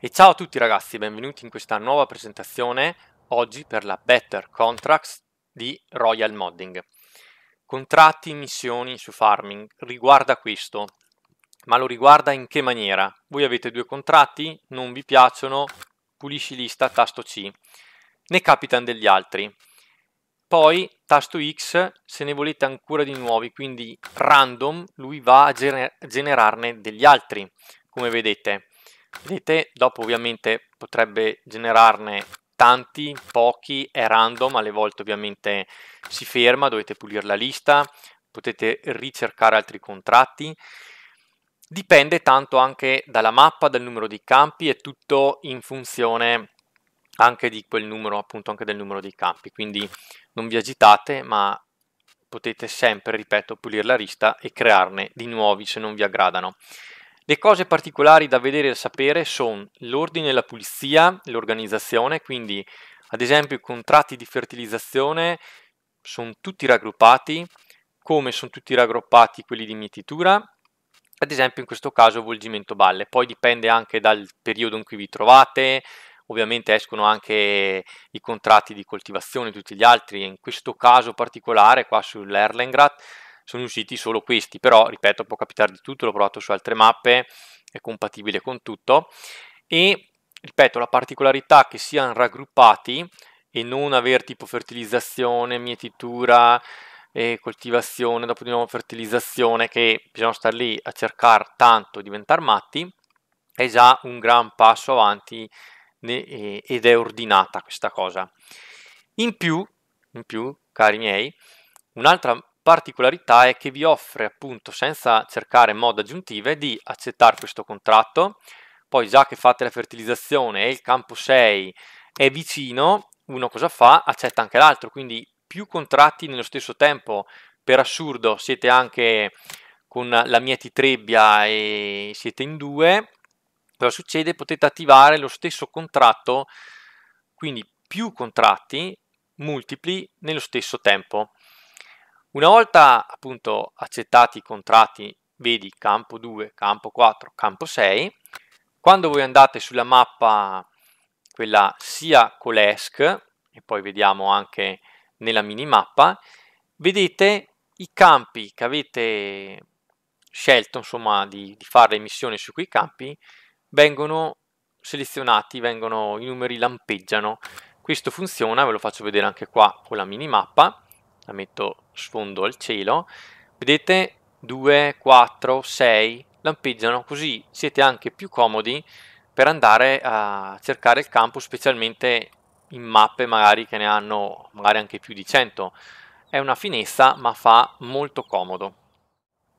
E ciao a tutti ragazzi, benvenuti in questa nuova presentazione oggi per la Better Contracts di Royal Modding. Contratti, missioni su farming, riguarda questo, ma lo riguarda in che maniera? Voi avete due contratti, non vi piacciono, pulisci lista, tasto C, ne capitano degli altri. Poi tasto X se ne volete ancora di nuovi, quindi random lui va a gener generarne degli altri, come vedete. Vedete, dopo ovviamente potrebbe generarne tanti, pochi, è random, alle volte ovviamente si ferma, dovete pulire la lista, potete ricercare altri contratti. Dipende tanto anche dalla mappa, dal numero di campi, è tutto in funzione anche di quel numero, appunto anche del numero dei campi, quindi non vi agitate, ma potete sempre, ripeto, pulire la lista e crearne di nuovi se non vi aggradano. Le cose particolari da vedere e sapere sono l'ordine e la pulizia, l'organizzazione, quindi ad esempio i contratti di fertilizzazione sono tutti raggruppati, come sono tutti raggruppati quelli di mietitura, ad esempio in questo caso volgimento balle, poi dipende anche dal periodo in cui vi trovate, ovviamente escono anche i contratti di coltivazione e tutti gli altri, in questo caso particolare qua sull'Erlengrat sono usciti solo questi, però ripeto può capitare di tutto, l'ho provato su altre mappe, è compatibile con tutto e ripeto la particolarità che siano raggruppati e non aver tipo fertilizzazione, mietitura, e coltivazione, dopo di nuovo fertilizzazione, che bisogna stare lì a cercare tanto, diventare matti, è già un gran passo avanti ed è ordinata questa cosa. In più, in più cari miei, un'altra particolarità è che vi offre appunto senza cercare mod aggiuntive di accettare questo contratto, poi già che fate la fertilizzazione e il campo 6 è vicino, uno cosa fa? Accetta anche l'altro, quindi più contratti nello stesso tempo, per assurdo siete anche con la mia titrebbia e siete in due, cosa succede? Potete attivare lo stesso contratto, quindi più contratti multipli nello stesso tempo. Una volta appunto accettati i contratti, vedi campo 2, campo 4, campo 6, quando voi andate sulla mappa quella sia Colesc e poi vediamo anche nella minimappa, vedete i campi che avete scelto insomma di, di fare emissione su quei campi vengono selezionati, vengono, i numeri lampeggiano. Questo funziona, ve lo faccio vedere anche qua con la minimappa la metto sfondo al cielo, vedete 2, 4, 6 lampeggiano, così siete anche più comodi per andare a cercare il campo, specialmente in mappe magari che ne hanno magari anche più di 100. È una finezza ma fa molto comodo.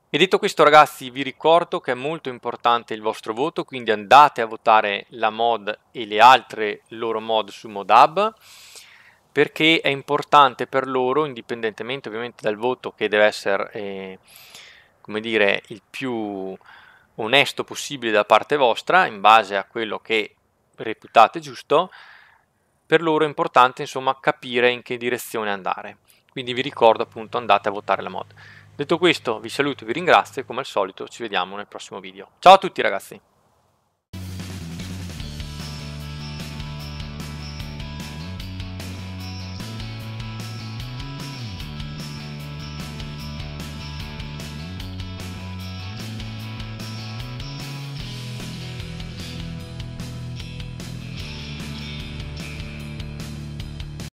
E detto questo ragazzi vi ricordo che è molto importante il vostro voto, quindi andate a votare la mod e le altre loro mod su mod hub perché è importante per loro, indipendentemente ovviamente dal voto che deve essere eh, come dire, il più onesto possibile da parte vostra, in base a quello che reputate giusto, per loro è importante insomma capire in che direzione andare. Quindi vi ricordo appunto andate a votare la mod. Detto questo vi saluto, vi ringrazio e come al solito ci vediamo nel prossimo video. Ciao a tutti ragazzi!